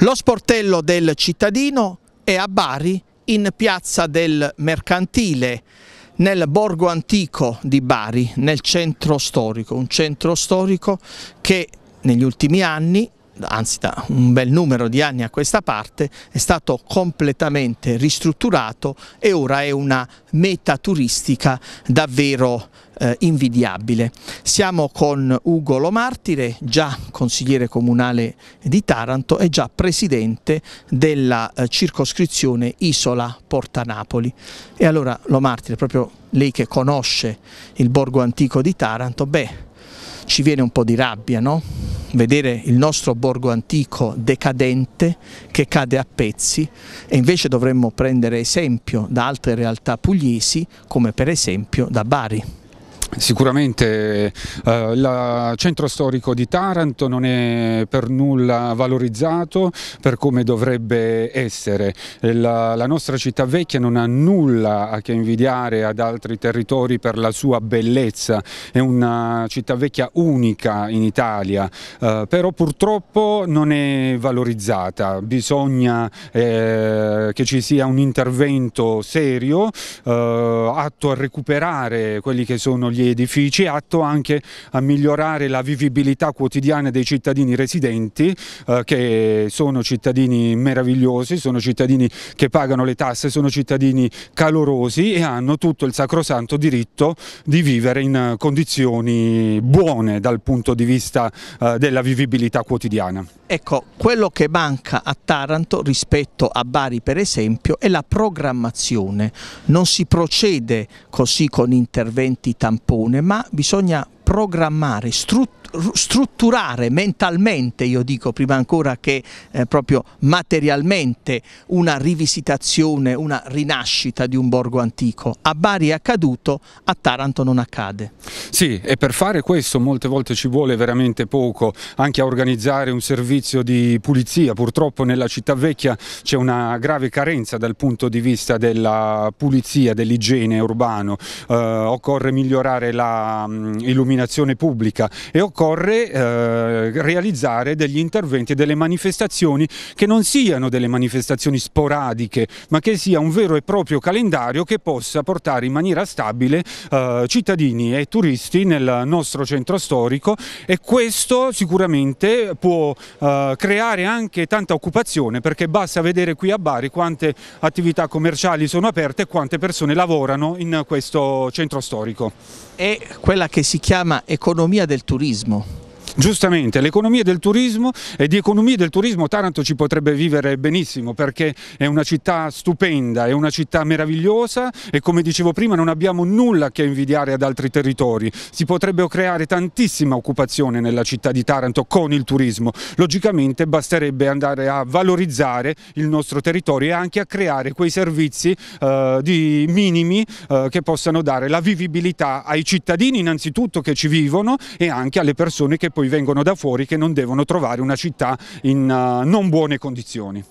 Lo sportello del cittadino è a Bari in piazza del Mercantile, nel borgo antico di Bari, nel centro storico, un centro storico che negli ultimi anni anzi da un bel numero di anni a questa parte, è stato completamente ristrutturato e ora è una meta turistica davvero eh, invidiabile. Siamo con Ugo Lomartire, già consigliere comunale di Taranto e già presidente della eh, circoscrizione Isola Porta Napoli. E allora Lomartire, proprio lei che conosce il borgo antico di Taranto, beh, ci viene un po' di rabbia, no? vedere il nostro borgo antico decadente che cade a pezzi e invece dovremmo prendere esempio da altre realtà pugliesi come per esempio da Bari. Sicuramente eh, il centro storico di Taranto non è per nulla valorizzato per come dovrebbe essere. La, la, nostra città vecchia non ha nulla a che invidiare ad altri territori per la sua bellezza, è una città vecchia unica in Italia, eh, però purtroppo non è valorizzata. Bisogna eh, che ci sia un intervento serio eh, atto a recuperare quelli che sono gli gli edifici, atto anche a migliorare la vivibilità quotidiana dei cittadini residenti eh, che sono cittadini meravigliosi, sono cittadini che pagano le tasse, sono cittadini calorosi e hanno tutto il sacrosanto diritto di vivere in condizioni buone dal punto di vista eh, della vivibilità quotidiana. Ecco, quello che manca a Taranto rispetto a Bari per esempio è la programmazione, non si procede così con interventi tamponi Giappone, ma bisogna programmare, strutturare mentalmente, io dico prima ancora che eh, proprio materialmente, una rivisitazione, una rinascita di un borgo antico. A Bari è accaduto, a Taranto non accade. Sì, e per fare questo molte volte ci vuole veramente poco, anche a organizzare un servizio di pulizia. Purtroppo nella città vecchia c'è una grave carenza dal punto di vista della pulizia, dell'igiene urbano. Eh, occorre migliorare l'illuminazione illuminazione pubblica e occorre eh, realizzare degli interventi e delle manifestazioni che non siano delle manifestazioni sporadiche ma che sia un vero e proprio calendario che possa portare in maniera stabile eh, cittadini e turisti nel nostro centro storico e questo sicuramente può eh, creare anche tanta occupazione perché basta vedere qui a Bari quante attività commerciali sono aperte e quante persone lavorano in questo centro storico. E quella che si chiama chiama Economia del turismo Giustamente, l'economia del turismo e di economia del turismo Taranto ci potrebbe vivere benissimo perché è una città stupenda, è una città meravigliosa e come dicevo prima non abbiamo nulla che invidiare ad altri territori. Si potrebbe creare tantissima occupazione nella città di Taranto con il turismo. Logicamente basterebbe andare a valorizzare il nostro territorio e anche a creare quei servizi eh, di minimi eh, che possano dare la vivibilità ai cittadini innanzitutto che ci vivono e anche alle persone che poi cui vengono da fuori che non devono trovare una città in eh, non buone condizioni.